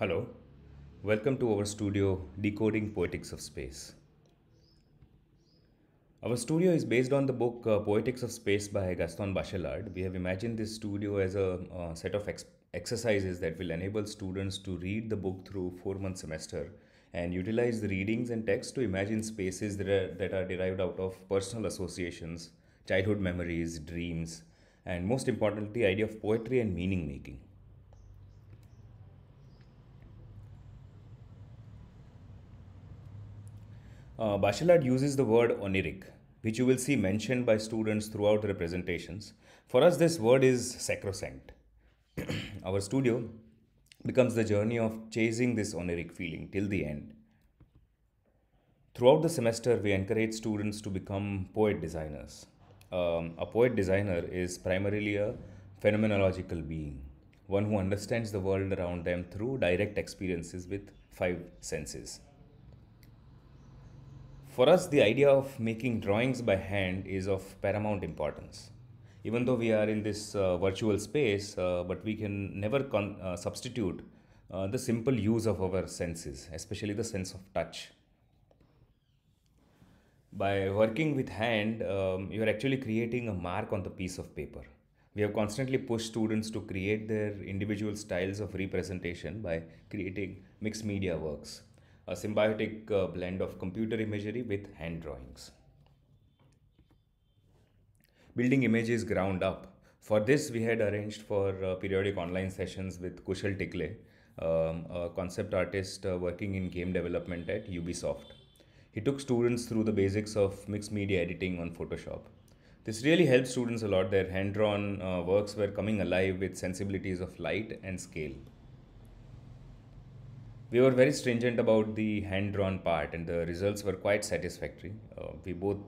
Hello, welcome to our studio Decoding Poetics of Space. Our studio is based on the book uh, Poetics of Space by Gaston Bachelard. We have imagined this studio as a uh, set of ex- exercises that will enable students to read the book through four month semester and utilize the readings and text to imagine spaces that are, that are derived out of personal associations, childhood memories, dreams, and most importantly, the idea of poetry and meaning making. Uh, Bachelard uses the word oniric, which you will see mentioned by students throughout their presentations. For us, this word is sacrosanct. Our studio becomes the journey of chasing this oniric feeling till the end. Throughout the semester, we encourage students to become poet designers. Um, a poet designer is primarily a phenomenological being, one who understands the world around them through direct experiences with five senses. For us, the idea of making drawings by hand is of paramount importance. Even though we are in this uh, virtual space, uh, but we can never con- uh, substitute uh, the simple use of our senses, especially the sense of touch. By working with hand, um, you are actually creating a mark on the piece of paper. We have constantly pushed students to create their individual styles of representation by creating mixed media works a symbiotic uh, blend of computer imagery with hand drawings. Building images ground up. For this, we had arranged for uh, periodic online sessions with Kushal Tikle, um, a concept artist uh, working in game development at Ubisoft. He took students through the basics of mixed media editing on Photoshop. This really helped students a lot. Their hand drawn uh, works were coming alive with sensibilities of light and scale we were very stringent about the hand-drawn part, and the results were quite satisfactory. Uh, we both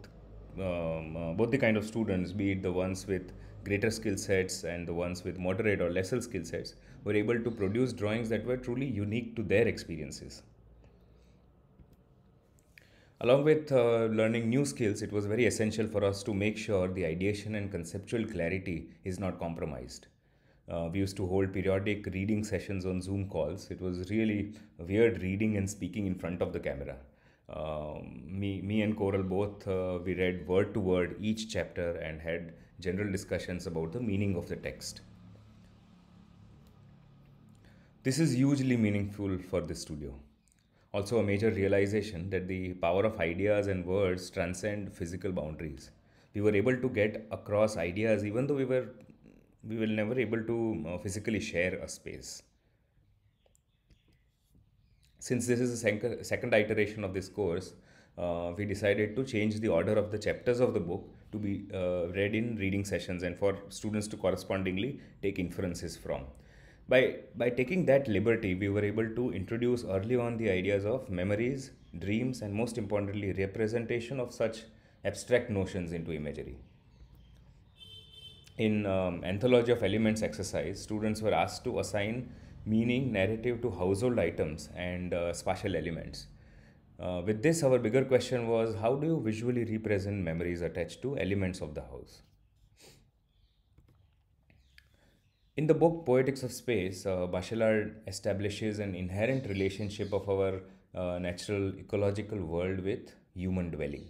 um, uh, both the kind of students, be it the ones with greater skill sets and the ones with moderate or lesser skill sets, were able to produce drawings that were truly unique to their experiences. Along with uh, learning new skills, it was very essential for us to make sure the ideation and conceptual clarity is not compromised. Uh, we used to hold periodic reading sessions on Zoom calls. It was really weird reading and speaking in front of the camera. Um, me, me and Coral both uh, we read word to word each chapter and had general discussions about the meaning of the text. This is hugely meaningful for the studio. Also, a major realization that the power of ideas and words transcend physical boundaries. We were able to get across ideas even though we were we will never able to uh, physically share a space. Since this is the second iteration of this course, uh, we decided to change the order of the chapters of the book to be uh, read in reading sessions and for students to correspondingly take inferences from. By, by taking that liberty, we were able to introduce early on the ideas of memories, dreams, and most importantly, representation of such abstract notions into imagery in um, Anthology of Elements exercise, students were asked to assign meaning narrative to household items and uh, spatial elements. Uh, with this, our bigger question was how do you visually represent memories attached to elements of the house? In the book Poetics of Space, uh, Bachelard establishes an inherent relationship of our uh, natural ecological world with human dwelling,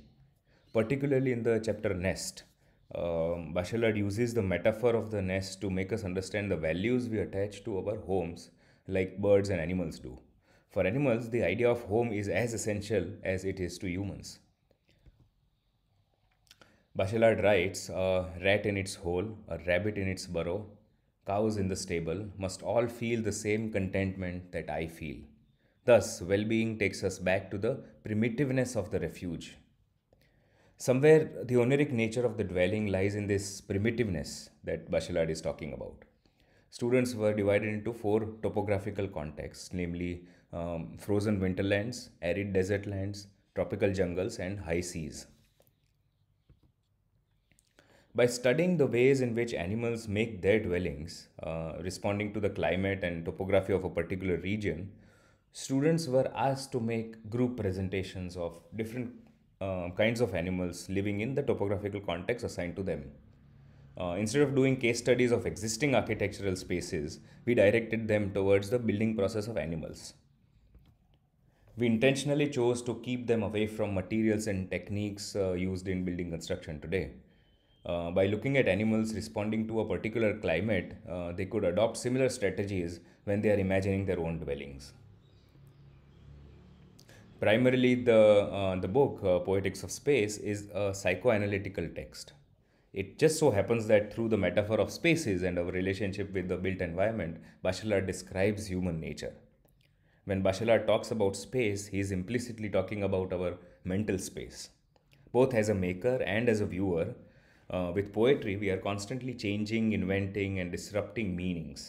particularly in the chapter Nest um, Bachelard uses the metaphor of the nest to make us understand the values we attach to our homes, like birds and animals do. For animals, the idea of home is as essential as it is to humans. Bachelard writes A rat in its hole, a rabbit in its burrow, cows in the stable must all feel the same contentment that I feel. Thus, well being takes us back to the primitiveness of the refuge, somewhere the oneric nature of the dwelling lies in this primitiveness that Bachelard is talking about. Students were divided into four topographical contexts, namely um, frozen winterlands, arid desert lands, tropical jungles, and high seas. By studying the ways in which animals make their dwellings, uh, responding to the climate and topography of a particular region, students were asked to make group presentations of different um, kinds of animals living in the topographical context assigned to them. Uh, instead of doing case studies of existing architectural spaces, we directed them towards the building process of animals. We intentionally chose to keep them away from materials and techniques uh, used in building construction today. Uh, by looking at animals responding to a particular climate, uh, they could adopt similar strategies when they are imagining their own dwellings primarily the uh, the book uh, poetics of space is a psychoanalytical text it just so happens that through the metaphor of spaces and our relationship with the built environment bachelard describes human nature when bachelard talks about space he is implicitly talking about our mental space both as a maker and as a viewer uh, with poetry we are constantly changing inventing and disrupting meanings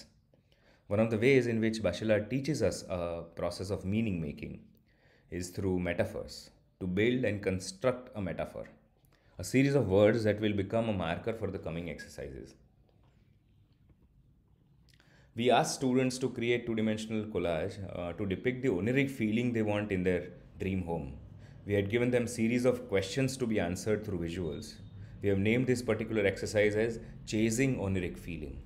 one of the ways in which bachelard teaches us a uh, process of meaning making is through metaphors, to build and construct a metaphor, a series of words that will become a marker for the coming exercises. We ask students to create two-dimensional collage uh, to depict the oniric feeling they want in their dream home. We had given them series of questions to be answered through visuals. We have named this particular exercise as Chasing Oniric Feeling.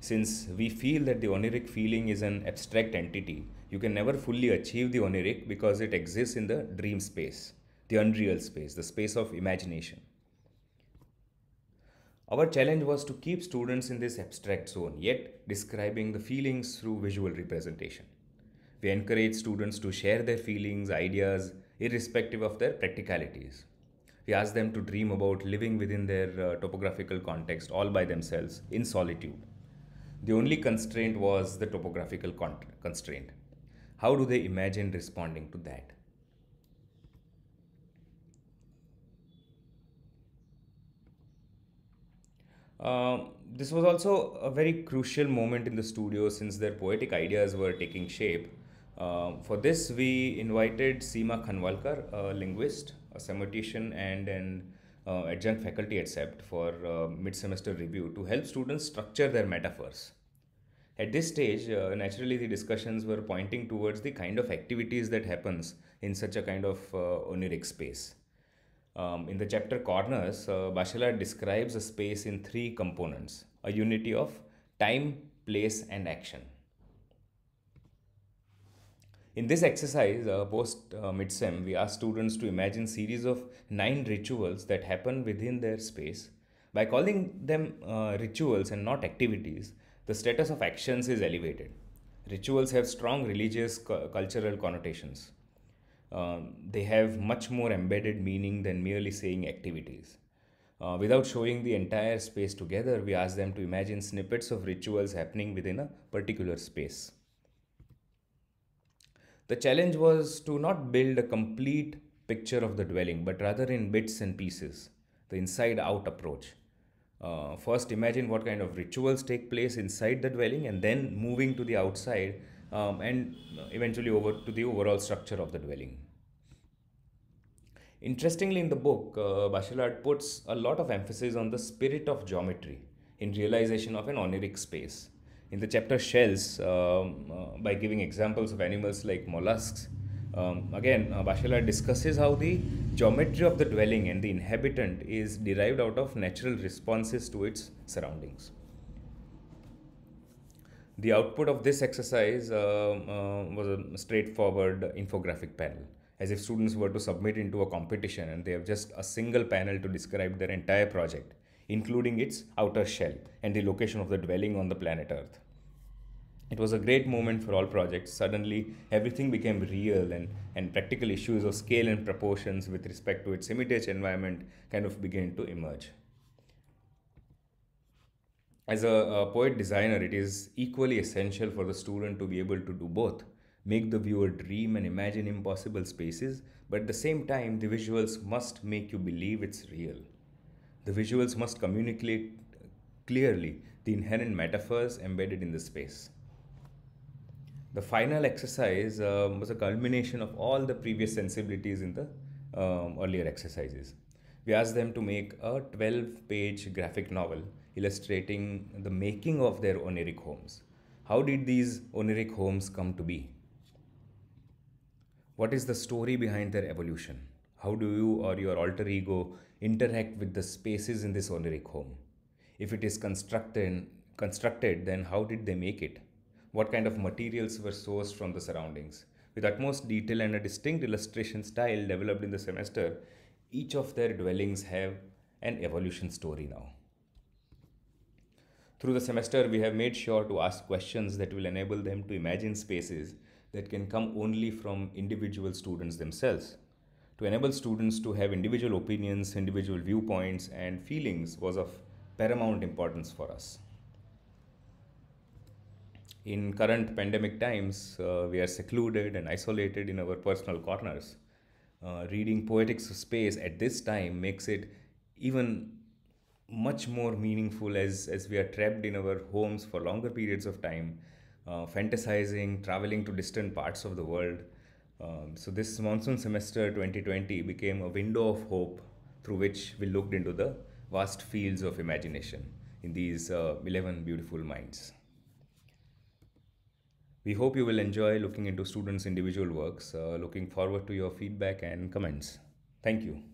Since we feel that the oniric feeling is an abstract entity, you can never fully achieve the oniric because it exists in the dream space, the unreal space, the space of imagination. Our challenge was to keep students in this abstract zone, yet describing the feelings through visual representation. We encourage students to share their feelings, ideas, irrespective of their practicalities. We ask them to dream about living within their uh, topographical context all by themselves in solitude. The only constraint was the topographical constraint. How do they imagine responding to that? Uh, this was also a very crucial moment in the studio since their poetic ideas were taking shape. Uh, for this, we invited Seema Khanwalkar, a linguist, a semiotician, and an uh, adjunct faculty at SEPT for uh, mid semester review to help students structure their metaphors. At this stage, uh, naturally, the discussions were pointing towards the kind of activities that happens in such a kind of uh, oniric space. Um, in the chapter Corners, uh, describes a space in three components, a unity of time, place and action. In this exercise, uh, post uh, midsem, we ask students to imagine series of nine rituals that happen within their space. By calling them uh, rituals and not activities, the status of actions is elevated. Rituals have strong religious cu- cultural connotations. Um, they have much more embedded meaning than merely saying activities. Uh, without showing the entire space together, we ask them to imagine snippets of rituals happening within a particular space. The challenge was to not build a complete picture of the dwelling, but rather in bits and pieces, the inside out approach. Uh, first, imagine what kind of rituals take place inside the dwelling and then moving to the outside um, and eventually over to the overall structure of the dwelling. Interestingly, in the book, uh, Bachelard puts a lot of emphasis on the spirit of geometry in realization of an oniric space. In the chapter Shells, um, uh, by giving examples of animals like mollusks, um, again, uh, Bashala discusses how the geometry of the dwelling and the inhabitant is derived out of natural responses to its surroundings. The output of this exercise uh, uh, was a straightforward infographic panel, as if students were to submit into a competition and they have just a single panel to describe their entire project, including its outer shell and the location of the dwelling on the planet Earth. It was a great moment for all projects. Suddenly, everything became real, and, and practical issues of scale and proportions with respect to its immediate environment kind of began to emerge. As a, a poet designer, it is equally essential for the student to be able to do both make the viewer dream and imagine impossible spaces, but at the same time, the visuals must make you believe it's real. The visuals must communicate clearly the inherent metaphors embedded in the space. The final exercise um, was a culmination of all the previous sensibilities in the um, earlier exercises. We asked them to make a 12 page graphic novel illustrating the making of their oniric homes. How did these oniric homes come to be? What is the story behind their evolution? How do you or your alter ego interact with the spaces in this oniric home? If it is constructed, constructed, then how did they make it? what kind of materials were sourced from the surroundings. With utmost detail and a distinct illustration style developed in the semester, each of their dwellings have an evolution story now. Through the semester, we have made sure to ask questions that will enable them to imagine spaces that can come only from individual students themselves. To enable students to have individual opinions, individual viewpoints, and feelings was of paramount importance for us in current pandemic times, uh, we are secluded and isolated in our personal corners. Uh, reading Poetics of Space at this time makes it even much more meaningful as, as we are trapped in our homes for longer periods of time, uh, fantasizing, traveling to distant parts of the world. Um, so, this monsoon semester 2020 became a window of hope through which we looked into the vast fields of imagination in these uh, 11 beautiful minds. We hope you will enjoy looking into students' individual works. Uh, looking forward to your feedback and comments. Thank you.